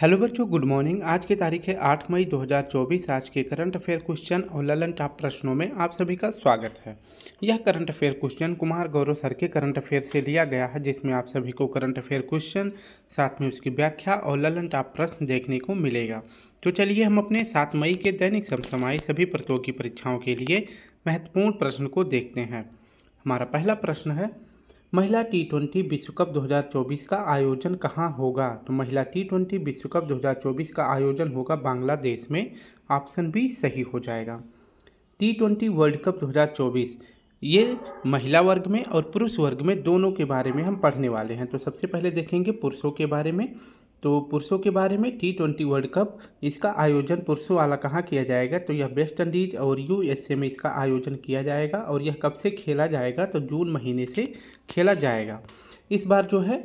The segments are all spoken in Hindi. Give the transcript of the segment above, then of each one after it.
हेलो बच्चों गुड मॉर्निंग आज की तारीख है 8 मई 2024 आज के करंट अफेयर क्वेश्चन और ललन टॉप प्रश्नों में आप सभी का स्वागत है यह current affair question Kumar Gaurav sir के करंट अफेयर से लिया गया है जिसमें आप सभी को करंट अफेयर क्वेश्चन साथ में उसकी व्याख्या और ललन टॉप प्रश्न देखने को मिलेगा तो चलिए हम अपने सात मई के दैनिक समसमायी सभी प्रतियोगी परीक्षाओं के लिए महत्वपूर्ण प्रश्न को देखते हैं हमारा पहला प्रश्न है महिला टी ट्वेंटी विश्व कप 2024 का आयोजन कहाँ होगा तो महिला टी ट्वेंटी विश्व कप 2024 का आयोजन होगा बांग्लादेश में ऑप्शन भी सही हो जाएगा टी ट्वेंटी वर्ल्ड कप 2024 ये महिला वर्ग में और पुरुष वर्ग में दोनों के बारे में हम पढ़ने वाले हैं तो सबसे पहले देखेंगे पुरुषों के बारे में तो पुरुषों के बारे में टी ट्वेंटी वर्ल्ड कप इसका आयोजन पुरुषों वाला कहाँ किया जाएगा तो यह वेस्ट इंडीज और यूएसए में इसका आयोजन किया जाएगा और यह कब से खेला जाएगा तो जून महीने से खेला जाएगा इस बार जो है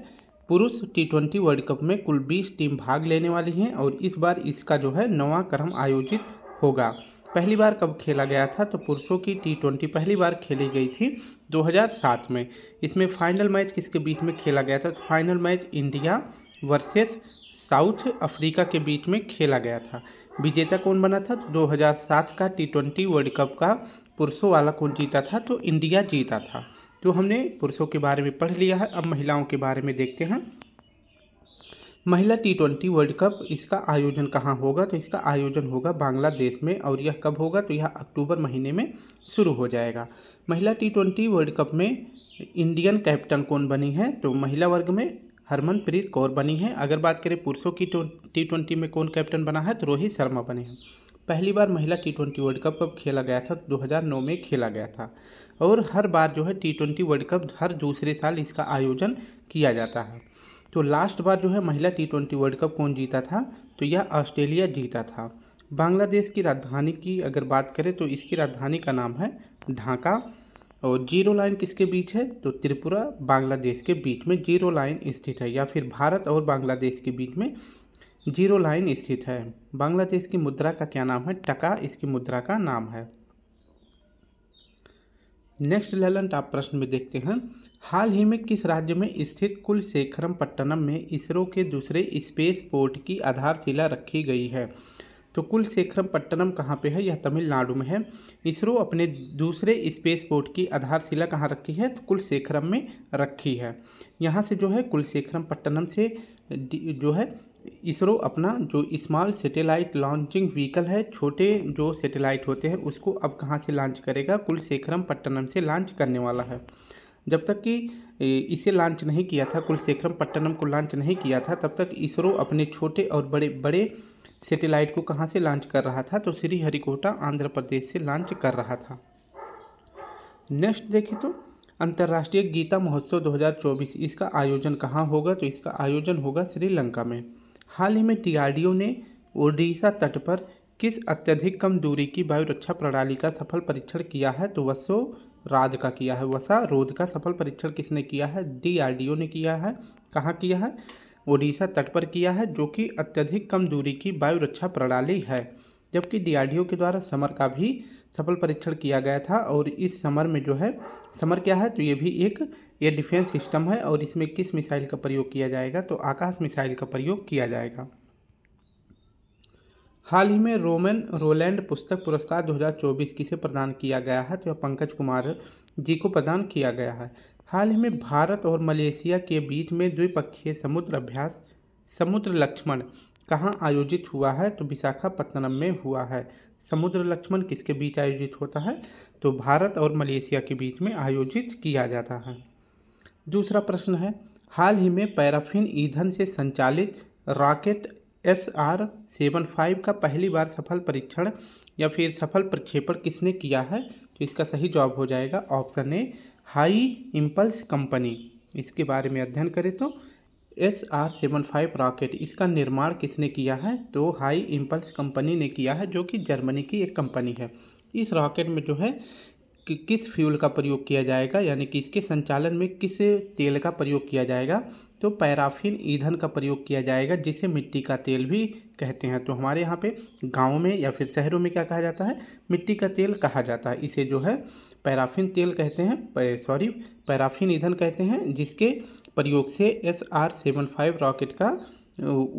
पुरुष टी ट्वेंटी वर्ल्ड कप में कुल बीस टीम भाग लेने वाली हैं और इस बार इसका जो है नवा क्रम आयोजित होगा पहली बार कब खेला गया था तो पुरुषों की टी ट्वेंटी पहली बार खेली गई थी 2007 में इसमें फाइनल मैच किसके बीच में खेला गया था तो final match India versus South Africa के बीच में खेला गया था विजेता कौन बना था तो 2007 का टी ट्वेंटी वर्ल्ड कप का पुरुषों वाला कौन जीता था तो इंडिया जीता था तो हमने पुरुषों के बारे में पढ़ लिया है अब महिलाओं के बारे में देखते हैं महिला टी ट्वेंटी वर्ल्ड कप इसका आयोजन कहाँ होगा तो इसका आयोजन होगा बांग्लादेश में और यह कब होगा तो यह अक्टूबर महीने में शुरू हो जाएगा महिला टी ट्वेंटी वर्ल्ड कप में इंडियन कैप्टन कौन बनी है तो महिला वर्ग में हरमनप्रीत कौर बनी हैं अगर बात करें पुरुषों की टी तो ट्वेंटी में कौन कैप्टन बना है तो रोहित शर्मा बने हैं पहली बार महिला टी ट्वेंटी वर्ल्ड कप कब खेला गया था 2009 में खेला गया था और हर बार जो है टी ट्वेंटी वर्ल्ड कप हर दूसरे साल इसका आयोजन किया जाता है तो लास्ट बार जो है महिला टी ट्वेंटी वर्ल्ड कप कौन जीता था तो यह ऑस्ट्रेलिया जीता था बांग्लादेश की राजधानी की अगर बात करें तो इसकी राजधानी का नाम है ढाका और जीरो लाइन किसके बीच है तो त्रिपुरा बांग्लादेश के बीच में जीरो लाइन स्थित है या फिर भारत और बांग्लादेश के बीच में जीरो लाइन स्थित है बांग्लादेश की मुद्रा का क्या नाम है टका इसकी मुद्रा का नाम है नेक्स्ट लेलेंट आप प्रश्न में देखते हैं हाल ही में किस राज्य में स्थित कुलशेखरम पट्टनम में इसरो के दूसरे स्पेस पोर्ट की आधारशिला रखी गई है तो कुल पट्टनम कहाँ पे है यह तमिलनाडु में है इसरो अपने दूसरे स्पेस पोर्ट की आधारशिला कहाँ रखी है तो कुल में रखी है यहाँ से जो है कुल पट्टनम से जो है इसरो अपना जो स्मॉल सैटेलाइट लॉन्चिंग व्हीकल है छोटे जो सैटेलाइट होते हैं उसको अब कहाँ से लॉन्च करेगा कुल पट्टनम से लॉन्च करने वाला है जब तक कि इसे लॉन्च नहीं किया था कुल पट्टनम को लॉन्च नहीं किया था तब तक इसरो अपने छोटे और बड़े बड़े सेटेलाइट को कहाँ से लॉन्च कर रहा था तो श्रीहरिकोटा आंध्र प्रदेश से लॉन्च कर रहा था नेक्स्ट देखें तो अंतर्राष्ट्रीय गीता महोत्सव 2024 इसका आयोजन कहाँ होगा तो इसका आयोजन होगा श्रीलंका में हाल ही में टीआरडीओ ने ओडिशा तट पर किस अत्यधिक कम दूरी की वायु रक्षा प्रणाली का सफल परीक्षण किया है तो वसो राध का किया है वसा रोध का सफल परीक्षण किसने किया है डी ने किया है कहाँ किया है ओडिशा तट पर किया है जो कि अत्यधिक कम दूरी की वायु रक्षा प्रणाली है जबकि डीआरडीओ के द्वारा समर का भी सफल परीक्षण किया गया था और इस समर में जो है समर क्या है तो ये भी एक एयर डिफेंस सिस्टम है और इसमें किस मिसाइल का प्रयोग किया जाएगा तो आकाश मिसाइल का प्रयोग किया जाएगा हाल ही में रोमन रोलैंड पुस्तक पुरस्कार 2024 किसे प्रदान किया गया है तो यह पंकज कुमार जी को प्रदान किया गया है हाल ही में भारत और मलेशिया के बीच में द्विपक्षीय समुद्र अभ्यास समुद्र लक्ष्मण कहाँ आयोजित हुआ है तो विशाखापत्तनम में हुआ है समुद्र लक्ष्मण किसके बीच आयोजित होता है तो भारत और मलेशिया के बीच में आयोजित किया जाता है दूसरा प्रश्न है हाल ही में पैराफिन ईंधन से संचालित rocket S R seven five का पहली बार सफल परीक्षण या फिर सफल प्रक्षेपण किसने किया है तो इसका सही जवाब हो जाएगा option A high impulse company इसके बारे में अध्ययन करें तो S R seven five rocket इसका निर्माण किसने किया है तो हाई इम्पल्स कंपनी ने किया है जो कि जर्मनी की एक कंपनी है इस रॉकेट में जो है कि किस फ्यूल का प्रयोग किया जाएगा यानी कि इसके संचालन में किस तेल का प्रयोग किया जाएगा तो पैराफिन ईंधन का प्रयोग किया जाएगा जिसे मिट्टी का तेल भी कहते हैं तो हमारे यहाँ पे गाँव में या फिर शहरों में क्या कहा जाता है मिट्टी का तेल कहा जाता है इसे जो है पैराफिन तेल कहते हैं सॉरी पैराफिन ईंधन कहते हैं जिसके प्रयोग से S R seven five rocket का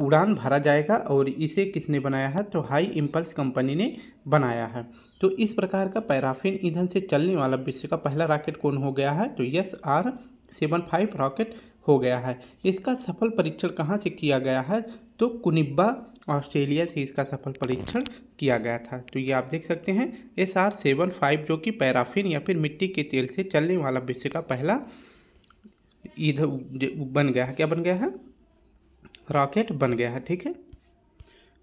उड़ान भरा जाएगा और इसे किसने बनाया है तो हाई इम्पल्स कंपनी ने बनाया है तो इस प्रकार का पैराफिन ईंधन से चलने वाला विश्व का पहला रॉकेट कौन हो गया है तो S R seven five rocket हो गया है इसका सफल परीक्षण कहाँ से किया गया है तो कुनिब्बा ऑस्ट्रेलिया से इसका सफल परीक्षण किया गया था तो ये आप देख सकते हैं एस आर सेवन फाइव जो कि पैराफिन या फिर मिट्टी के तेल से चलने वाला विश्व का पहला इधर बन गया है क्या बन गया है रॉकेट बन गया है ठीक है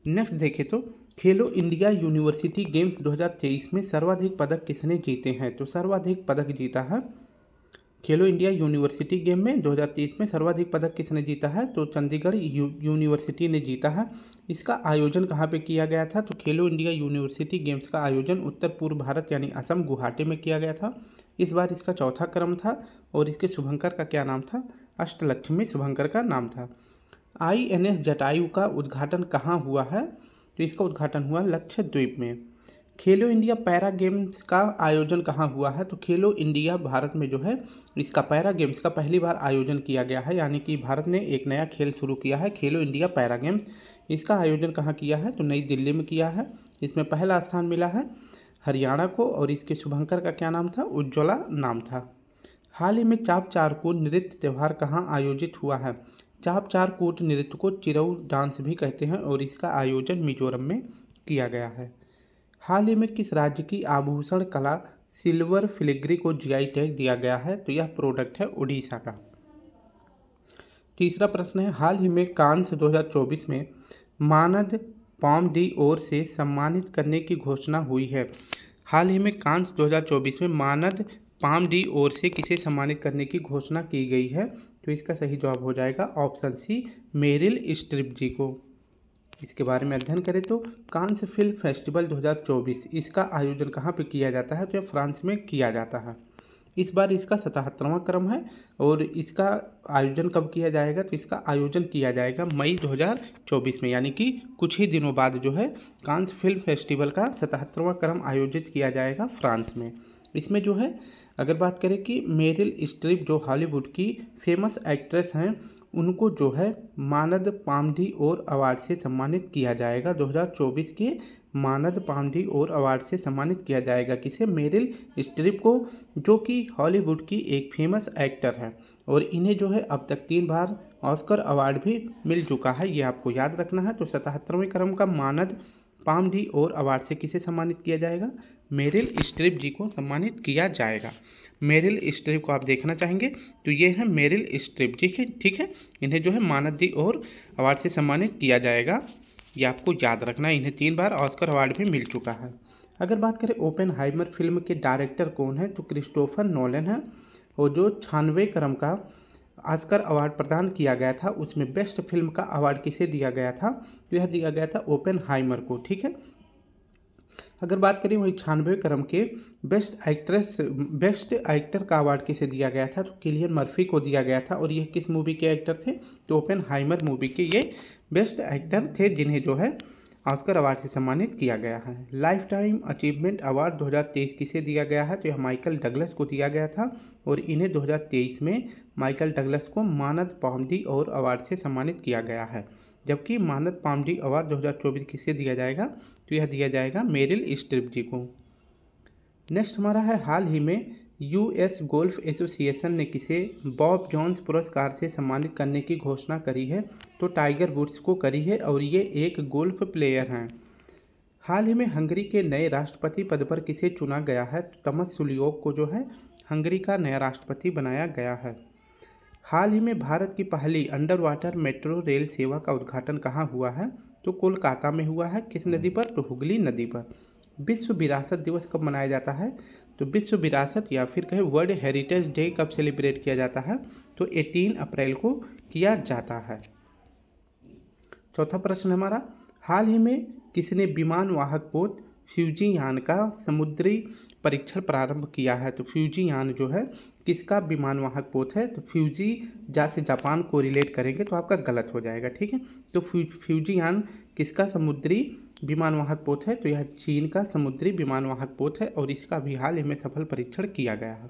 नेक्स्ट देखें तो खेलो इंडिया यूनिवर्सिटी गेम्स 2023 में सर्वाधिक पदक किसने जीते हैं तो सर्वाधिक पदक जीता है खेलो इंडिया यूनिवर्सिटी गेम में 2023 में सर्वाधिक पदक किसने जीता है तो चंडीगढ़ यू, यूनिवर्सिटी ने जीता है इसका आयोजन कहाँ पे किया गया था तो खेलो इंडिया यूनिवर्सिटी गेम्स का आयोजन उत्तर पूर्व भारत यानी असम गुवाहाटी में किया गया था इस बार इसका चौथा क्रम था और इसके शुभंकर का क्या नाम था अष्टलक्ष्मी शुभंकर का नाम था आई एन एस जटायु का उद्घाटन कहाँ हुआ है तो इसका उद्घाटन हुआ लक्षद्वीप में खेलो इंडिया पैरा गेम्स का आयोजन कहाँ हुआ है तो खेलो इंडिया भारत में जो है इसका पैरा गेम्स का पहली बार आयोजन किया गया है यानी कि भारत ने एक नया खेल शुरू किया है खेलो इंडिया पैरा गेम्स इसका आयोजन कहाँ किया है तो नई दिल्ली में किया है इसमें पहला स्थान मिला है हरियाणा को और इसके शुभंकर का क्या नाम था उज्ज्वला नाम था हाल ही में चाप चारकूट नृत्य त्यौहार कहाँ आयोजित हुआ है चाप चारकूट नृत्य को चिरऊ डांस भी कहते हैं और इसका आयोजन मिजोरम में किया गया है हाल ही में किस राज्य की आभूषण कला सिल्वर फिलिग्री को जीआई टैग दिया गया है तो यह प्रोडक्ट है उड़ीसा का तीसरा प्रश्न है हाल ही में कांस 2024 में मानद पॉम डी ओर से सम्मानित करने की घोषणा हुई है हाल ही में कांस 2024 में मानद पाम डी ओर से किसे सम्मानित करने की घोषणा की गई है तो इसका सही जवाब हो जाएगा option C Meryl Streep ji को इसके बारे में अध्ययन करें तो कांस फिल्म फेस्टिवल 2024 इसका आयोजन कहाँ पर किया जाता है तो फ्रांस में किया जाता है इस बार इसका सतहत्तरवां क्रम है और इसका आयोजन कब किया जाएगा तो इसका आयोजन किया जाएगा मई 2024 में यानी कि कुछ ही दिनों बाद जो है कांस फिल्म फेस्टिवल का सतहत्तरवां क्रम आयोजित किया जाएगा फ्रांस में इसमें जो है अगर बात करें कि मेरिल स्ट्रिप जो हॉलीवुड की फेमस एक्ट्रेस हैं उनको जो है मानद पामडी और अवार्ड से सम्मानित किया जाएगा 2024 के मानद पामडी और अवार्ड से सम्मानित किया जाएगा किसे मेरिल स्ट्रिप को जो कि हॉलीवुड की एक फेमस एक्टर है और इन्हें जो है अब तक तीन बार ऑस्कर अवार्ड भी मिल चुका है ये आपको याद रखना है तो सतहत्तरवें क्रम का मानद पामडी और अवार्ड से किसे सम्मानित किया जाएगा मेरिल स्ट्रिप जी को सम्मानित किया जाएगा मेरिल स्ट्रिप को आप देखना चाहेंगे तो ये है मेरिल स्ट्रिप जी ठीक है इन्हें जो है मानद दी और अवार्ड से सम्मानित किया जाएगा ये आपको याद रखना इन्हें तीन बार ऑस्कर अवार्ड भी मिल चुका है अगर बात करें ओपन हाइमर फिल्म के डायरेक्टर कौन है तो क्रिस्टोफर नोलन है और जो छानवे क्रम का ऑस्कर अवार्ड प्रदान किया गया था उसमें बेस्ट फिल्म का अवार्ड किसे दिया गया था तो यह दिया गया था ओपन हाइमर को ठीक है अगर बात करें वही छानवे क्रम के बेस्ट एक्ट्रेस बेस्ट एक्टर का अवार्ड किसे दिया गया था तो किलियन मर्फी को दिया गया था और यह किस मूवी के एक्टर थे तो ओपन हाइमर मूवी के ये बेस्ट एक्टर थे जिन्हें जो है ऑस्कर अवार्ड से सम्मानित किया गया है लाइफ टाइम अचीवमेंट अवार्ड 2023 किसे दिया गया है तो यह माइकल डगलस को दिया गया था और इन्हें 2023 में माइकल डगलस को मानद पामडी और अवार्ड से सम्मानित किया गया है जबकि मानद पामडी अवार्ड 2024 किसे दिया जाएगा तो यह दिया जाएगा मेरिल स्ट्रिप जी को नेक्स्ट हमारा है हाल ही में यूएस गोल्फ एसोसिएशन ने किसे बॉब जॉन्स पुरस्कार से सम्मानित करने की घोषणा करी है तो टाइगर वुड्स को करी है और ये एक गोल्फ प्लेयर हैं हाल ही में हंगरी के नए राष्ट्रपति पद पर किसे चुना गया है तो तमस सुलियोग को जो है हंगरी का नया राष्ट्रपति बनाया गया है हाल ही में भारत की पहली अंडर वाटर मेट्रो रेल सेवा का उद्घाटन कहाँ हुआ है तो कोलकाता में हुआ है किस नदी हम्म। पर तो हुगली नदी पर विश्व विरासत दिवस कब मनाया जाता है तो विश्व विरासत या फिर कहें वर्ल्ड हेरिटेज डे कब सेलिब्रेट किया जाता है तो 18 अप्रैल को किया जाता है चौथा प्रश्न हमारा हाल ही में किसने विमान वाहक पोत फ्यूजीयान का समुद्री परीक्षण प्रारंभ किया है तो फ्यूजीयान जो है किसका विमान वाहक पोत है तो फ्यूजी जा से जापान को रिलेट करेंगे तो आपका गलत हो जाएगा ठीक है तो फ्यू फ्यूजीयान किसका समुद्री विमान वाहक पोत है तो यह चीन का समुद्री विमान वाहक पोत है और इसका भी हाल ही में सफल परीक्षण किया गया है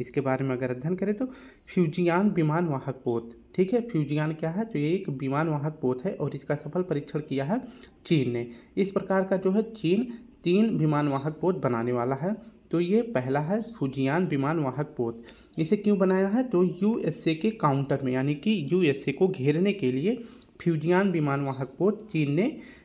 इसके बारे में अगर अध्ययन करें तो फ्यूजियान विमान वाहक पोत ठीक है फ्यूजियान क्या है तो ये एक विमान वाहक पोत है और इसका सफल परीक्षण किया है चीन ने इस प्रकार का जो है चीन तीन विमानवाहक पोत बनाने वाला है तो ये पहला है फुजियान विमानवाहक पोत इसे क्यों बनाया है तो यूएसए के काउंटर में यानी कि यूएसए को घेरने के लिए फ्यूजियान विमानवाहक पोत चीन ने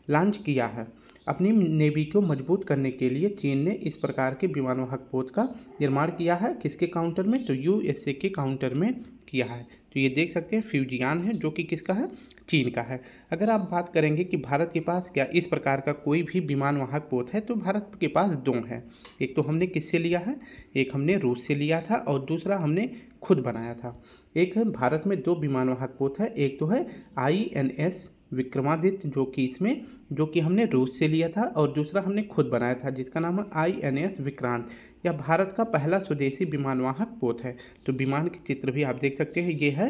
लॉन्च किया है अपनी नेवी को मजबूत करने के लिए चीन ने इस प्रकार के विमानवाहक पोत का निर्माण किया है किसके काउंटर में तो यूएसए के काउंटर में किया है तो ये देख सकते हैं फ्यूजियान है जो कि किसका है चीन का है अगर आप बात करेंगे कि भारत के पास क्या इस प्रकार का कोई भी विमान वाहक पोत है तो भारत के पास दो हैं एक तो हमने किससे लिया है एक हमने रूस से लिया था और दूसरा हमने खुद बनाया था एक है भारत में दो विमान वाहक पोत है एक तो है आई एन एस विक्रमादित्य जो कि इसमें जो कि हमने रूस से लिया था और दूसरा हमने खुद बनाया था जिसका नाम है आई एन एस विक्रांत यह भारत का पहला स्वदेशी विमानवाहक पोत है तो विमान के चित्र भी आप देख सकते हैं ये है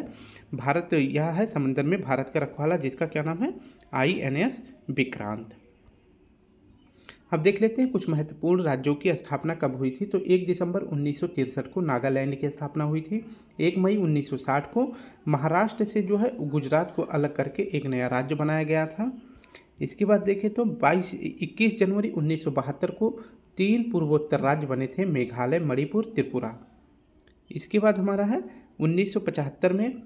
भारत यह है समंदर में भारत का रखवाला जिसका क्या नाम है आई एन एस विक्रांत अब देख लेते हैं कुछ महत्वपूर्ण राज्यों की स्थापना कब हुई थी तो एक दिसंबर उन्नीस को नागालैंड की स्थापना हुई थी एक मई 1960 को महाराष्ट्र से जो है गुजरात को अलग करके एक नया राज्य बनाया गया था इसके बाद देखें तो 22 21 जनवरी 1972 को तीन पूर्वोत्तर राज्य बने थे मेघालय मणिपुर त्रिपुरा इसके बाद हमारा है 1975 में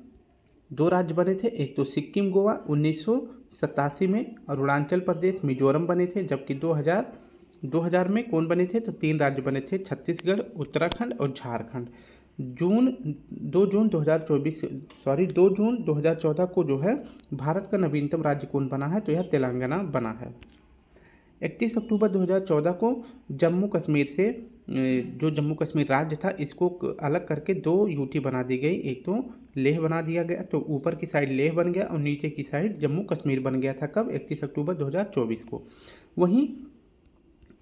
दो राज्य बने थे एक तो सिक्किम गोवा उन्नीस में अरुणाचल प्रदेश मिजोरम बने थे जबकि 2000 2000 में कौन बने थे तो तीन राज्य बने थे छत्तीसगढ़ उत्तराखंड और झारखंड जून दो जून 2024 सॉरी दो जून 2014 को जो है भारत का नवीनतम राज्य कौन बना है तो यह तेलंगाना बना है 31 अक्टूबर 2014 को जम्मू कश्मीर से जो जम्मू कश्मीर राज्य था इसको अलग करके दो यूटी बना दी गई एक तो लेह बना दिया गया तो ऊपर की साइड लेह बन गया और नीचे की साइड जम्मू कश्मीर बन गया था कब 31 अक्टूबर 2024 को वहीं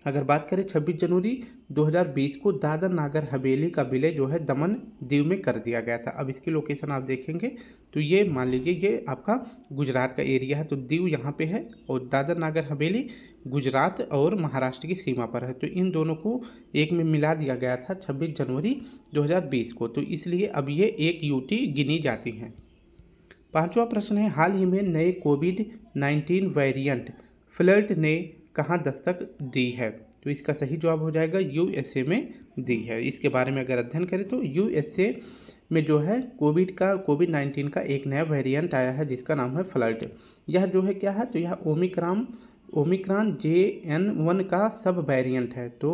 अगर बात करें छब्बीस जनवरी 2020 को दादर नागर हवेली का विलय जो है दमन दीव में कर दिया गया था अब इसकी लोकेशन आप देखेंगे तो ये मान लीजिए ये आपका गुजरात का एरिया है तो दीव यहाँ पे है और दादर नागर हवेली गुजरात और महाराष्ट्र की सीमा पर है तो इन दोनों को एक में मिला दिया गया था छब्बीस जनवरी दो को तो इसलिए अब ये एक यूटी गिनी जाती हैं पाँचवा प्रश्न है हाल ही में नए कोविड नाइन्टीन वेरियंट फ्लर्ट ने कहाँ दस्तक दी है तो इसका सही जवाब हो जाएगा यूएसए में दी है इसके बारे में अगर अध्ययन करें तो यूएसए में जो है कोविड का कोविड नाइन्टीन का एक नया वेरिएंट आया है जिसका नाम है फ्लड यह जो है क्या है तो यह Omicron Omicron J N one का सब वेरिएंट है तो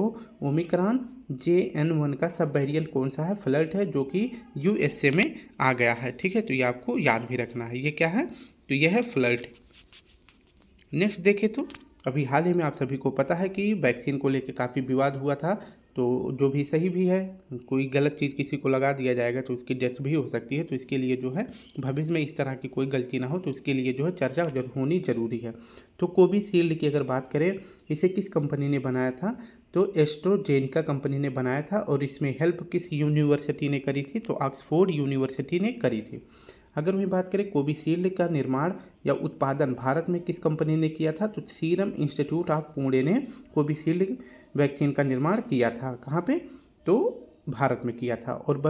ओमिक्रॉन जे एन वन का सब वेरिएंट कौन सा है फ्लर्ट है जो कि यूएसए में आ गया है ठीक है तो ये आपको याद भी रखना है ये क्या है तो यह है फ्लर्ट नेक्स्ट देखें तो अभी हाल ही में आप सभी को पता है कि वैक्सीन को लेकर काफ़ी विवाद हुआ था तो जो भी सही भी है कोई गलत चीज़ किसी को लगा दिया जाएगा तो उसकी डेथ भी हो सकती है तो इसके लिए जो है भविष्य में इस तरह की कोई गलती ना हो तो उसके लिए जो है चर्चा होनी ज़रूरी है तो कोविशील्ड की अगर बात करें इसे किस कंपनी ने बनाया था तो एस्ट्रोजेनिका कंपनी ने बनाया था और इसमें हेल्प किस यूनिवर्सिटी ने करी थी तो ऑक्सफोर्ड यूनिवर्सिटी ने करी थी अगर वहीं बात करें कोविशील्ड का निर्माण या उत्पादन भारत में किस कंपनी ने किया था तो सीरम इंस्टीट्यूट ऑफ पुणे ने कोविशील्ड वैक्सीन का निर्माण किया था कहाँ पे तो भारत में किया था और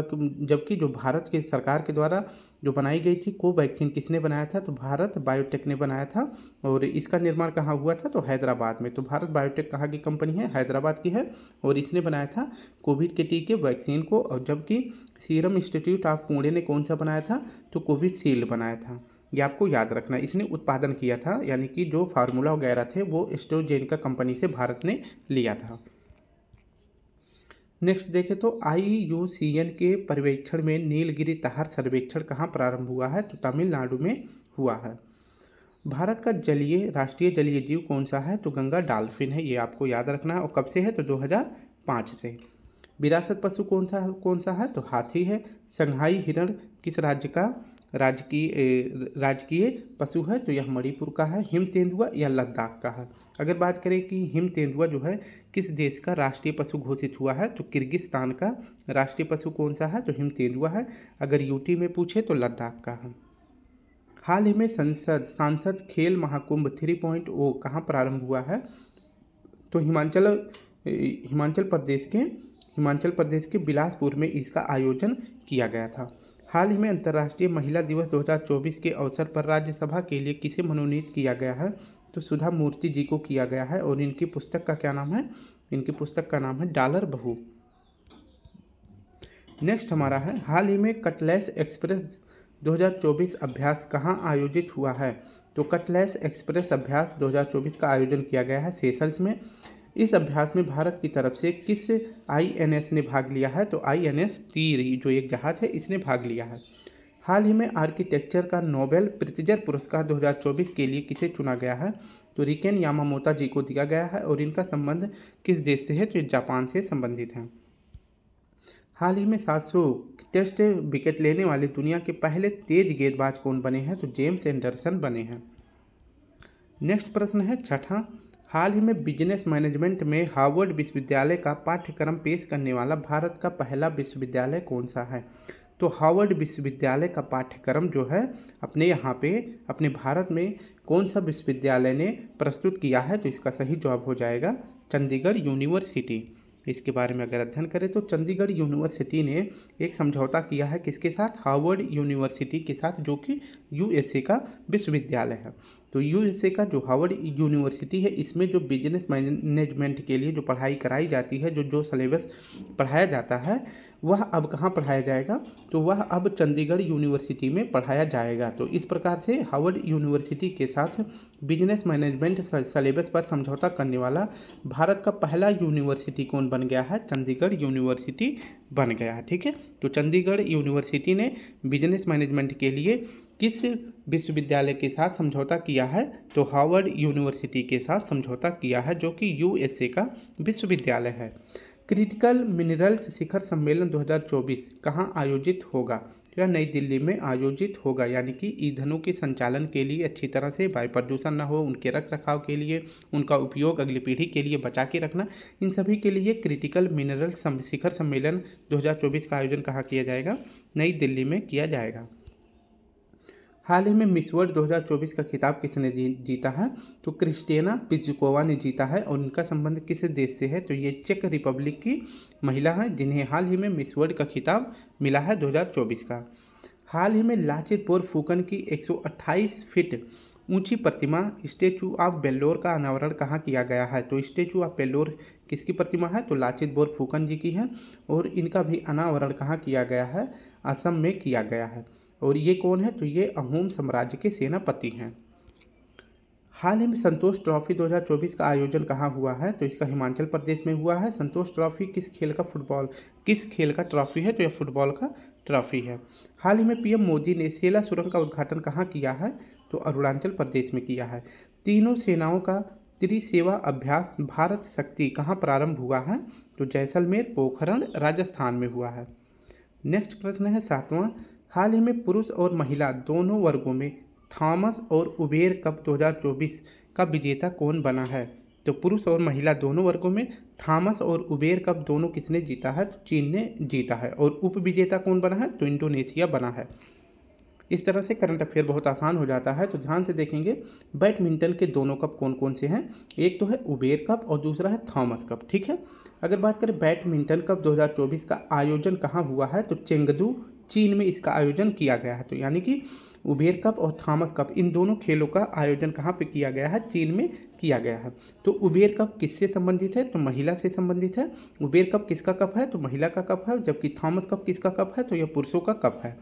जबकि जो भारत के सरकार के द्वारा जो बनाई गई थी कोवैक्सीन किसने बनाया था तो भारत बायोटेक ने बनाया था और इसका निर्माण कहाँ हुआ था तो हैदराबाद में तो भारत बायोटेक कहाँ की कंपनी है हैदराबाद की है और इसने बनाया था कोविड के टीके वैक्सीन को और जबकि सीरम इंस्टीट्यूट ऑफ पुणे ने कौन सा बनाया था तो कोविडशील्ड बनाया था ये आपको याद रखना इसने उत्पादन किया था यानी कि जो फार्मूला वगैरह थे वो एस्ट्रोजेनिका कंपनी से भारत ने लिया था नेक्स्ट देखें तो आई के पर्यवेक्षण में नीलगिरी तहार सर्वेक्षण कहाँ प्रारंभ हुआ है तो तमिलनाडु में हुआ है भारत का जलीय राष्ट्रीय जलीय जीव कौन सा है तो गंगा डाल्फिन है ये आपको याद रखना है और कब से है तो 2005 से विरासत पशु कौन सा कौन सा है तो हाथी है संघाई हिरण किस राज्य का राजकीय राजकीय पशु है तो यह मणिपुर का है हिम तेंदुआ या लद्दाख का है अगर बात करें कि हिम तेंदुआ जो है किस देश का राष्ट्रीय पशु घोषित हुआ है तो किर्गिस्तान का राष्ट्रीय पशु कौन सा है तो हिम तेंदुआ है अगर यूटी में पूछे तो लद्दाख का है हाल ही में संसद सांसद खेल महाकुंभ थ्री पॉइंट ओ कहाँ प्रारंभ हुआ है तो हिमाचल हिमाचल प्रदेश के हिमाचल प्रदेश के बिलासपुर में इसका आयोजन किया गया था हाल ही में अंतर्राष्ट्रीय महिला दिवस 2024 के अवसर पर राज्यसभा के लिए किसे मनोनीत किया गया है तो सुधा मूर्ति जी को किया गया है और इनकी पुस्तक का क्या नाम है इनकी पुस्तक का नाम है डालर बहू नेक्स्ट हमारा है हाल ही में कटलेस एक्सप्रेस 2024 अभ्यास कहाँ आयोजित हुआ है तो कटलेस एक्सप्रेस अभ्यास 2024 का आयोजन किया गया है सेशल्स में इस अभ्यास में भारत की तरफ से किस आईएनएस ने भाग लिया है तो आईएनएस टीरी जो एक जहाज़ है इसने भाग लिया है हाल ही में आर्किटेक्चर का नोबेल प्रतिजर पुरस्कार 2024 के लिए किसे चुना गया है तो रिकेन यामामोता जी को दिया गया है और इनका संबंध किस देश से है तो जापान से संबंधित हैं हाल ही में सात सौ टेस्ट विकेट लेने वाले दुनिया के पहले तेज गेंदबाज कौन बने हैं तो जेम्स एंडरसन बने हैं नेक्स्ट प्रश्न है छठा हाल ही में बिजनेस मैनेजमेंट में हार्वर्ड विश्वविद्यालय का पाठ्यक्रम पेश करने वाला भारत का पहला विश्वविद्यालय कौन सा है तो हार्वर्ड विश्वविद्यालय का पाठ्यक्रम जो है अपने यहाँ पे अपने भारत में कौन सा विश्वविद्यालय ने प्रस्तुत किया है तो इसका सही जवाब हो जाएगा चंडीगढ़ यूनिवर्सिटी इसके बारे में अगर अध्ययन करें तो चंडीगढ़ यूनिवर्सिटी ने एक समझौता किया है किसके साथ हार्वर्ड यूनिवर्सिटी के साथ जो कि यूएसए का विश्वविद्यालय है तो यूएसए का जो हावर्ड यूनिवर्सिटी है इसमें जो बिजनेस मैनेजमेंट के लिए जो पढ़ाई कराई जाती है जो जो सलेबस पढ़ाया जाता है वह अब कहाँ पढ़ाया जाएगा तो वह अब चंडीगढ़ यूनिवर्सिटी में पढ़ाया जाएगा तो इस प्रकार से हावर्ड यूनिवर्सिटी के साथ बिजनेस मैनेजमेंट सलेबस पर समझौता करने वाला भारत का पहला यूनिवर्सिटी कौन बन गया है चंडीगढ़ यूनिवर्सिटी बन गया ठीक है तो चंडीगढ़ यूनिवर्सिटी ने बिजनेस मैनेजमेंट के लिए किस विश्वविद्यालय के साथ समझौता किया है तो हार्वर्ड यूनिवर्सिटी के साथ समझौता किया है जो कि यूएसए का विश्वविद्यालय है क्रिटिकल मिनरल्स शिखर सम्मेलन 2024 कहाँ आयोजित होगा या नई दिल्ली में आयोजित होगा यानी कि ईंधनों के संचालन के लिए अच्छी तरह से वायु प्रदूषण न हो उनके रख रखाव के लिए उनका उपयोग अगली पीढ़ी के लिए बचा के रखना इन सभी के लिए क्रिटिकल मिनरल शिखर सम्मेलन 2024 का आयोजन कहाँ किया जाएगा नई दिल्ली में किया जाएगा हाल ही में मिस वर्ल्ड 2024 का खिताब किसने जी, जीता है तो क्रिस्टेना पिजुकोवा ने जीता है और उनका संबंध किस देश से है तो ये चेक रिपब्लिक की महिला हैं जिन्हें हाल ही में मिस वर्ल्ड का खिताब मिला है 2024 का हाल ही में लाचित बोर फूकन की 128 फीट ऊंची प्रतिमा स्टेचू ऑफ बेल्लोर का अनावरण कहाँ किया गया है तो स्टेचू ऑफ बेल्लोर किसकी प्रतिमा है तो लाचित बोर फूकन जी की है और इनका भी अनावरण कहाँ किया गया है असम में किया गया है और ये कौन है तो ये अहोम साम्राज्य के सेनापति हैं हाल ही में संतोष ट्रॉफी 2024 का आयोजन कहाँ हुआ है तो इसका हिमाचल प्रदेश में हुआ है संतोष ट्रॉफी किस खेल का फुटबॉल किस खेल का ट्रॉफी है तो यह फुटबॉल का ट्रॉफी है हाल ही में पीएम मोदी ने सेला सुरंग का उद्घाटन कहाँ किया है तो अरुणाचल प्रदेश में किया है तीनों सेनाओं का त्रिसेवा अभ्यास भारत शक्ति कहाँ प्रारंभ हुआ है तो जैसलमेर पोखरण राजस्थान में हुआ है नेक्स्ट प्रश्न है सातवां हाल ही में पुरुष और महिला दोनों वर्गों में थॉमस और उबेर कप 2024 का विजेता कौन बना है तो पुरुष और महिला दोनों वर्गों में थॉमस और उबेर कप दोनों किसने जीता है तो चीन ने जीता है और उप विजेता कौन बना है तो इंडोनेशिया बना है इस तरह से करंट अफेयर बहुत आसान हो जाता है तो ध्यान से देखेंगे बैडमिंटन के दोनों कप कौन कौन से हैं एक तो है उबेर कप और दूसरा है थॉमस कप ठीक है अगर बात करें बैडमिंटन कप 2024 का आयोजन कहाँ हुआ है तो चेंगदू चीन में इसका आयोजन किया गया है तो यानी कि उबेर कप और थॉमस कप इन दोनों खेलों का आयोजन कहाँ पे किया गया है चीन में किया गया है तो उबेर कप किससे संबंधित है तो महिला से संबंधित है उबेर कप किसका कप है तो महिला का कप है जबकि थॉमस कप किसका कप है तो यह पुरुषों का कप है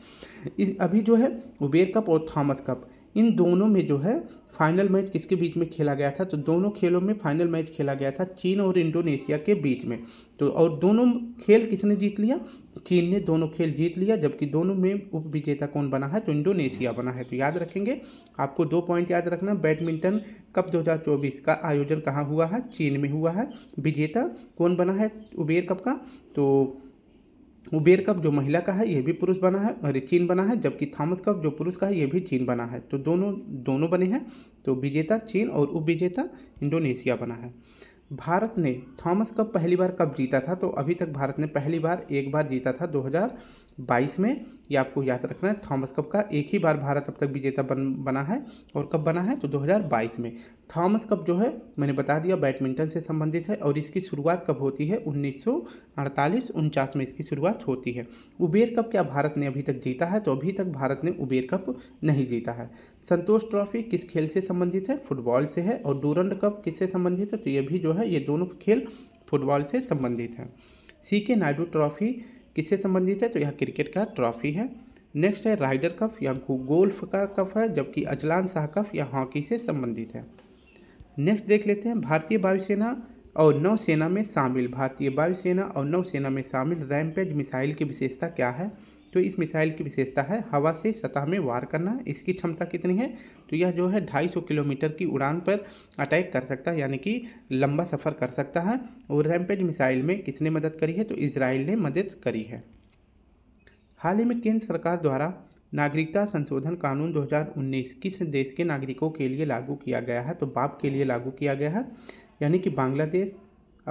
अभी जो है उबेर कप और थॉमस कप इन दोनों में जो है फाइनल मैच किसके बीच में खेला गया था तो दोनों खेलों में फाइनल मैच खेला गया था चीन और इंडोनेशिया के बीच में तो और दोनों खेल किसने जीत लिया चीन ने दोनों खेल जीत लिया जबकि दोनों में उप विजेता कौन बना है तो इंडोनेशिया बना है तो याद रखेंगे आपको दो पॉइंट याद रखना बैडमिंटन कप 2024 का आयोजन कहाँ हुआ है चीन में हुआ है विजेता कौन बना है उबेर कप का तो उबेर कप जो महिला का है ये भी पुरुष बना है और चीन बना है जबकि थॉमस कप जो पुरुष का है ये भी चीन बना है तो दोनों दोनों बने हैं तो विजेता चीन और उप विजेता इंडोनेशिया बना है भारत ने थॉमस कप पहली बार कब जीता था तो अभी तक भारत ने पहली बार एक बार जीता था 2000 बाईस में ये आपको याद रखना है थॉमस कप का एक ही बार भारत अब तक विजेता बन बना है और कब बना है तो 2022 में थॉमस कप जो है मैंने बता दिया बैडमिंटन से संबंधित है और इसकी शुरुआत कब होती है उन्नीस सौ में इसकी शुरुआत होती है उबेर कप क्या भारत ने अभी तक जीता है तो अभी तक भारत ने उबेर कप नहीं जीता है संतोष ट्रॉफी किस खेल से संबंधित है फुटबॉल से है और डोरंड कप किससे संबंधित है तो ये भी जो है ये दोनों खेल फुटबॉल से संबंधित हैं सी के नायडू ट्रॉफी किससे संबंधित है तो यह क्रिकेट का ट्रॉफी है नेक्स्ट है राइडर कप या गोल्फ का कप है जबकि अजलान शाह कप या हॉकी से संबंधित है नेक्स्ट देख लेते हैं भारतीय वायुसेना और नौसेना में शामिल भारतीय वायुसेना और नौसेना में शामिल रैमपेज मिसाइल की विशेषता क्या है तो इस मिसाइल की विशेषता है हवा से सतह में वार करना इसकी क्षमता कितनी है तो यह जो है 250 किलोमीटर की उड़ान पर अटैक कर सकता है यानी कि लंबा सफ़र कर सकता है और रैम्पेज मिसाइल में किसने मदद करी है तो इसराइल ने मदद करी है हाल ही में केंद्र सरकार द्वारा नागरिकता संशोधन कानून 2019 किस देश के नागरिकों के लिए लागू किया गया है तो बाप के लिए लागू किया गया है यानी कि बांग्लादेश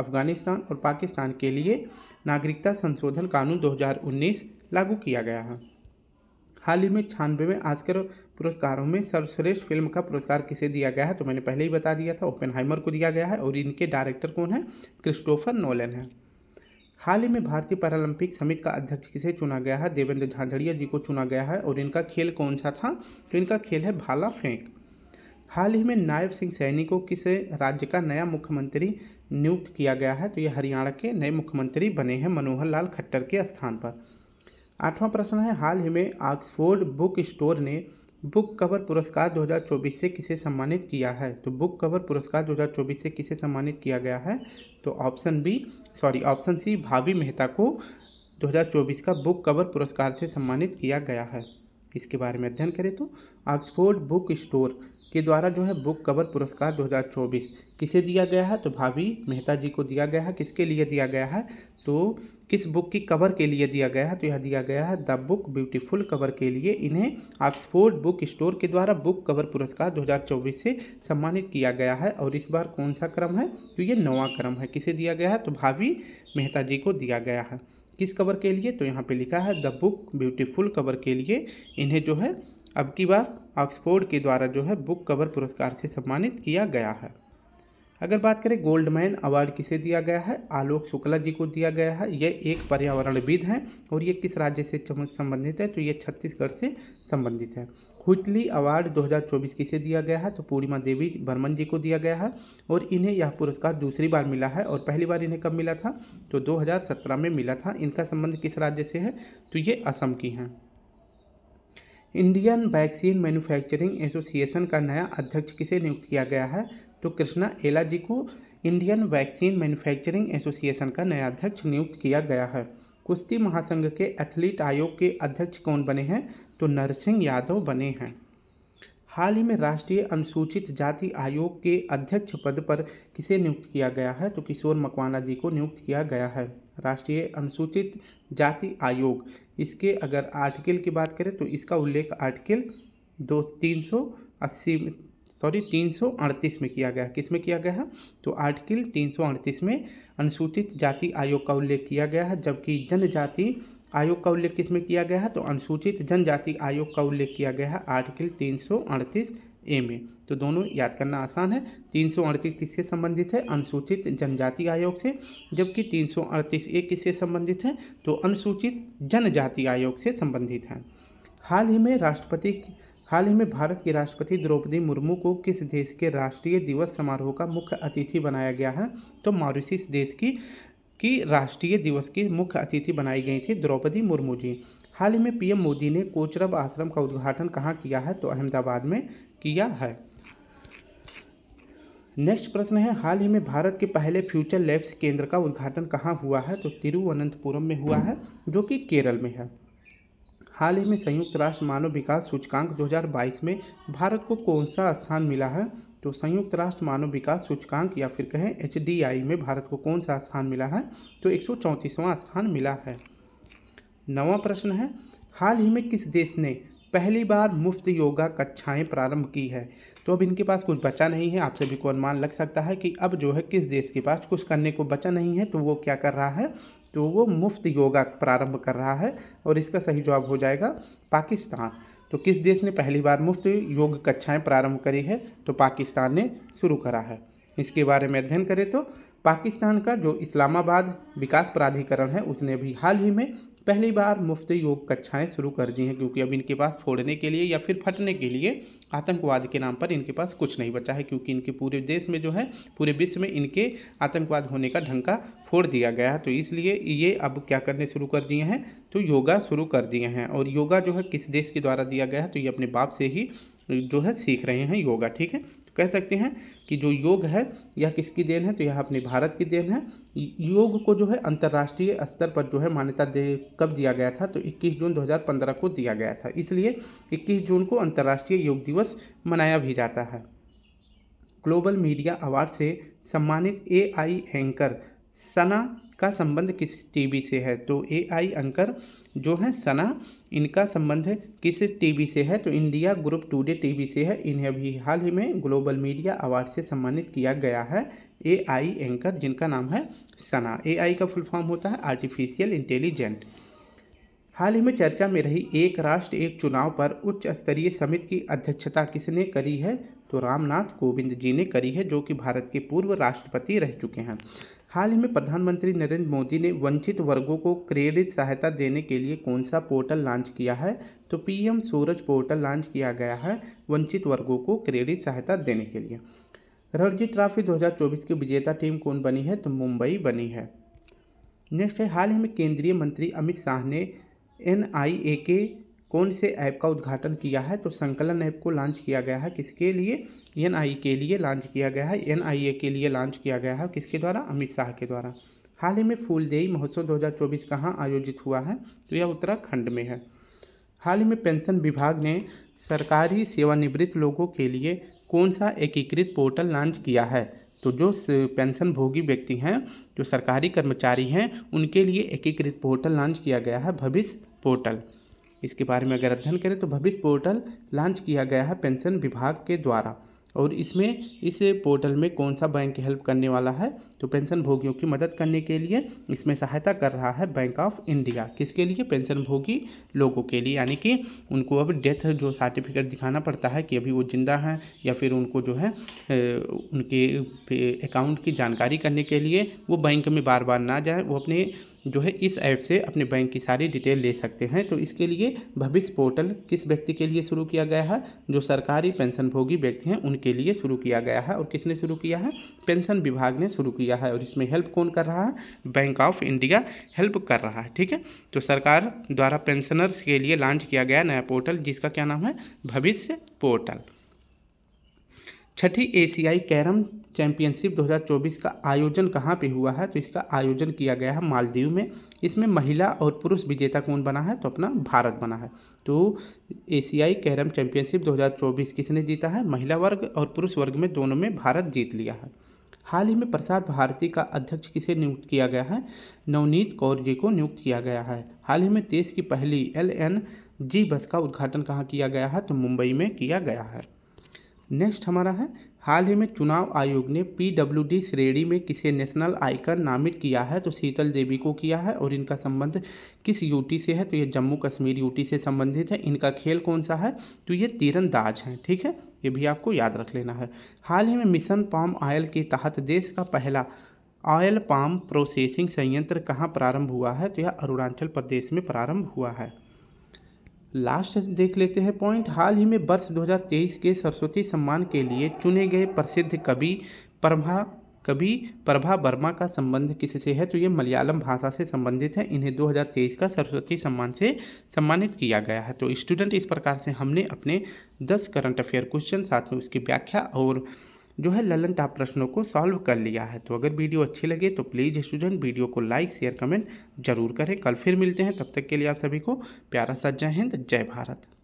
अफगानिस्तान और पाकिस्तान के लिए नागरिकता संशोधन कानून लागू किया गया है हाल ही में में आजकर पुरस्कारों में सर्वश्रेष्ठ फिल्म का पुरस्कार किसे दिया गया है तो मैंने पहले ही बता दिया था ओपनहाइमर को दिया गया है और इनके डायरेक्टर कौन है क्रिस्टोफर नोलन है हाल ही में भारतीय पैरालंपिक समिति का अध्यक्ष किसे चुना गया है देवेंद्र झांझड़िया जी को चुना गया है और इनका खेल कौन सा था तो इनका खेल है भाला फेंक हाल ही में नायब सिंह सैनी को किसे राज्य का नया मुख्यमंत्री नियुक्त किया गया है तो ये हरियाणा के नए मुख्यमंत्री बने हैं मनोहर लाल खट्टर के स्थान पर आठवां प्रश्न है हाल ही में ऑक्सफोर्ड बुक स्टोर ने बुक कवर पुरस्कार 2024 से किसे सम्मानित किया है तो बुक कवर पुरस्कार 2024 से किसे सम्मानित किया गया है तो option B sorry option C Bhavi Mehta को 2024 का बुक कवर पुरस्कार से सम्मानित किया गया है इसके बारे में अध्ययन करें तो ऑक्सफोर्ड बुक स्टोर के द्वारा जो है बुक कवर पुरस्कार 2024 किसे दिया गया है तो भाभी मेहता जी को दिया गया है किसके लिए दिया गया है तो किस बुक की कवर के लिए दिया गया है तो यह दिया गया है द बुक ब्यूटीफुल कवर के लिए इन्हें ऑक्सफोर्ड बुक स्टोर के द्वारा बुक कवर पुरस्कार 2024 से सम्मानित किया गया है और इस बार कौन सा क्रम है तो ये नवा क्रम है किसे दिया गया है तो भाभी मेहता जी को दिया गया है किस कवर के लिए तो यहाँ पर लिखा है द बुक ब्यूटीफुल कवर के लिए इन्हें जो है अब की बार ऑक्सफोर्ड के द्वारा जो है बुक कवर पुरस्कार से सम्मानित किया गया है अगर बात करें गोल्ड मैन अवार्ड किसे दिया गया है आलोक शुक्ला जी को दिया गया है यह एक पर्यावरणविद हैं और ये किस राज्य से संबंधित है तो ये छत्तीसगढ़ से संबंधित है हुचली अवार्ड 2024 किसे दिया गया है तो पूर्णिमा देवी बर्मन जी को दिया गया है और इन्हें यह पुरस्कार दूसरी बार मिला है और पहली बार इन्हें कब मिला था तो दो में मिला था इनका संबंध किस राज्य से है तो ये असम की हैं इंडियन वैक्सीन मैन्युफैक्चरिंग एसोसिएशन का नया अध्यक्ष किसे नियुक्त किया गया है तो कृष्णा एला जी को इंडियन वैक्सीन मैन्युफैक्चरिंग एसोसिएशन का नया अध्यक्ष नियुक्त किया गया है कुश्ती महासंघ के एथलीट आयोग के अध्यक्ष कौन बने हैं तो नरसिंह यादव बने हैं हाल ही में राष्ट्रीय अनुसूचित जाति आयोग के अध्यक्ष पद पर किसे नियुक्त किया गया है तो किशोर मकवाना जी को नियुक्त किया गया है राष्ट्रीय अनुसूचित जाति आयोग इसके अगर आर्टिकल की बात करें तो इसका उल्लेख आर्टिकल दो तीन सौ अस्सी सॉरी 338 में किया गया है किस में किया गया है तो आर्टिकल 338 में अनुसूचित जाति आयोग का उल्लेख किया गया है जबकि जनजाति आयोग का उल्लेख किस में किया गया है तो अनुसूचित जनजाति आयोग का उल्लेख किया गया है आर्टिकल अड़तीस ए में तो दोनों याद करना आसान है तीन सौ अड़तीस किससे संबंधित है अनुसूचित जनजाति आयोग से जबकि तीन सौ अड़तीस ए किससे संबंधित है तो अनुसूचित जनजाति आयोग से संबंधित है हाल ही में राष्ट्रपति हाल ही में भारत की राष्ट्रपति द्रौपदी मुर्मू को किस देश के राष्ट्रीय दिवस समारोह का मुख्य अतिथि बनाया गया है तो मॉरिशस देश की की राष्ट्रीय दिवस की मुख्य अतिथि बनाई गई थी द्रौपदी मुर्मू जी हाल ही में पीएम मोदी ने कोचरब आश्रम का उद्घाटन कहाँ किया है तो अहमदाबाद में किया है नेक्स्ट प्रश्न है हाल ही में भारत के पहले फ्यूचर लैब्स केंद्र का उद्घाटन कहाँ हुआ है तो तिरुवनंतपुरम में हुआ है जो कि केरल में है हाल ही में संयुक्त राष्ट्र मानव विकास सूचकांक 2022 में भारत को कौन सा स्थान मिला है तो संयुक्त राष्ट्र मानव विकास सूचकांक या फिर कहें एच में भारत को कौन सा स्थान मिला है तो एक स्थान मिला है नवा प्रश्न है हाल ही में किस देश ने पहली बार मुफ्त योगा कक्षाएं प्रारंभ की है तो अब इनके पास कुछ बचा नहीं है आप सभी को अनुमान लग सकता है कि अब जो है किस देश के पास कुछ करने को बचा नहीं है तो वो क्या कर रहा है तो वो मुफ्त योगा प्रारंभ कर रहा है और इसका सही जवाब हो जाएगा पाकिस्तान तो किस देश ने पहली बार मुफ्त योग कक्षाएं प्रारंभ करी है तो पाकिस्तान ने शुरू करा है इसके बारे में अध्ययन करें तो पाकिस्तान का जो इस्लामाबाद विकास प्राधिकरण है उसने भी हाल ही में पहली बार मुफ्त योग कक्षाएं शुरू कर दी हैं क्योंकि अब इनके पास फोड़ने के लिए या फिर फटने के लिए आतंकवाद के नाम पर इनके पास कुछ नहीं बचा है क्योंकि इनके पूरे देश में जो है पूरे विश्व में इनके आतंकवाद होने का ढंका फोड़ दिया गया है तो इसलिए ये अब क्या करने शुरू कर दिए हैं तो योगा शुरू कर दिए हैं और योगा जो है किस देश के द्वारा दिया गया है तो ये अपने बाप से ही जो है सीख रहे हैं योगा ठीक है तो कह सकते हैं कि जो योग है यह किसकी देन है तो यह अपने भारत की देन है योग को जो है अंतर्राष्ट्रीय स्तर पर जो है मान्यता दे कब दिया गया था तो 21 जून 2015 को दिया गया था इसलिए 21 जून को अंतर्राष्ट्रीय योग दिवस मनाया भी जाता है ग्लोबल मीडिया अवार्ड से सम्मानित एआई एंकर सना का संबंध किस टीवी से है तो ए एंकर जो है सना इनका संबंध किस टीवी से है तो इंडिया ग्रुप टूडे टीवी से है इन्हें अभी हाल ही में ग्लोबल मीडिया अवार्ड से सम्मानित किया गया है ए आई एंकर जिनका नाम है सना ए आई का फुल फॉर्म होता है आर्टिफिशियल इंटेलिजेंट हाल ही में चर्चा में रही एक राष्ट्र एक चुनाव पर उच्च स्तरीय समिति की अध्यक्षता किसने करी है तो रामनाथ कोविंद जी ने करी है जो कि भारत के पूर्व राष्ट्रपति रह चुके हैं हाल ही में प्रधानमंत्री नरेंद्र मोदी ने वंचित वर्गों को क्रेडिट सहायता देने के लिए कौन सा पोर्टल लॉन्च किया है तो पीएम सूरज पोर्टल लॉन्च किया गया है वंचित वर्गों को क्रेडिट सहायता देने के लिए रणजी ट्रॉफी 2024 की विजेता टीम कौन बनी है तो मुंबई बनी है नेक्स्ट है हाल ही में केंद्रीय मंत्री अमित शाह ने एन के कौन से ऐप का उद्घाटन किया है तो संकलन ऐप को लॉन्च किया गया है किसके लिए एन के लिए लॉन्च किया गया है एन के लिए लॉन्च किया गया है किसके द्वारा अमित शाह के द्वारा हाल ही में फूलदेई महोत्सव 2024 कहाँ आयोजित हुआ है तो यह उत्तराखंड में है हाल ही में पेंशन विभाग ने सरकारी सेवानिवृत्त लोगों के लिए कौन सा एकीकृत पोर्टल लॉन्च किया है तो जो पेंशन भोगी व्यक्ति हैं जो सरकारी कर्मचारी हैं उनके लिए एकीकृत पोर्टल लॉन्च किया गया है भविष्य पोर्टल इसके बारे में अगर अध्ययन करें तो भविष्य पोर्टल लॉन्च किया गया है पेंशन विभाग के द्वारा और इसमें इस पोर्टल में कौन सा बैंक हेल्प करने वाला है तो पेंशन भोगियों की मदद करने के लिए इसमें सहायता कर रहा है बैंक ऑफ इंडिया किसके लिए पेंशन भोगी लोगों के लिए यानी कि उनको अब डेथ जो सर्टिफिकेट दिखाना पड़ता है कि अभी वो ज़िंदा हैं या फिर उनको जो है उनके अकाउंट की जानकारी करने के लिए वो बैंक में बार बार ना जाए वो अपने जो है इस ऐप से अपने बैंक की सारी डिटेल ले सकते हैं तो इसके लिए भविष्य पोर्टल किस व्यक्ति के लिए शुरू किया गया है जो सरकारी पेंशनभोगी व्यक्ति हैं उनके लिए शुरू किया गया है और किसने शुरू किया है पेंशन विभाग ने शुरू किया है और इसमें हेल्प कौन कर रहा है बैंक ऑफ इंडिया हेल्प कर रहा है ठीक है तो सरकार द्वारा पेंशनर्स के लिए लॉन्च किया गया नया पोर्टल जिसका क्या नाम है भविष्य पोर्टल छठी एशियाई कैरम चैंपियनशिप 2024 का आयोजन कहाँ पे हुआ है तो इसका आयोजन किया गया है मालदीव में इसमें महिला और पुरुष विजेता कौन बना है तो अपना भारत बना है तो एशियाई कैरम चैंपियनशिप 2024 किसने जीता है महिला वर्ग और पुरुष वर्ग में दोनों में भारत जीत लिया है हाल ही में प्रसाद भारती का अध्यक्ष किसे नियुक्त किया गया है नवनीत कौर जी को नियुक्त किया गया है हाल ही में देश की पहली एल एन जी बस का उद्घाटन कहाँ किया गया है तो मुंबई में किया गया है नेक्स्ट हमारा है हाल ही में चुनाव आयोग ने पीडब्ल्यूडी श्रेणी में किसे नेशनल आइकन नामित किया है तो शीतल देवी को किया है और इनका संबंध किस यूटी से है तो ये जम्मू कश्मीर यूटी से संबंधित है इनका खेल कौन सा है तो ये तीरंदाज हैं ठीक है ये भी आपको याद रख लेना है हाल ही में मिशन पाम ऑयल के तहत देश का पहला ऑयल पाम प्रोसेसिंग संयंत्र कहाँ प्रारंभ हुआ है तो यह अरुणाचल प्रदेश में प्रारंभ हुआ है लास्ट देख लेते हैं पॉइंट हाल ही में वर्ष 2023 के सरस्वती सम्मान के लिए चुने गए प्रसिद्ध कवि परमा कवि प्रभा वर्मा का संबंध से है तो ये मलयालम भाषा से संबंधित है इन्हें 2023 का सरस्वती सम्मान से सम्मानित किया गया है तो स्टूडेंट इस प्रकार से हमने अपने 10 करंट अफेयर क्वेश्चन साथ में उसकी व्याख्या और जो है ललन टाप प्रश्नों को सॉल्व कर लिया है तो अगर वीडियो अच्छी लगे तो प्लीज़ स्टूडेंट वीडियो को लाइक शेयर कमेंट जरूर करें कल फिर मिलते हैं तब तक के लिए आप सभी को प्यारा सा जय हिंद जय भारत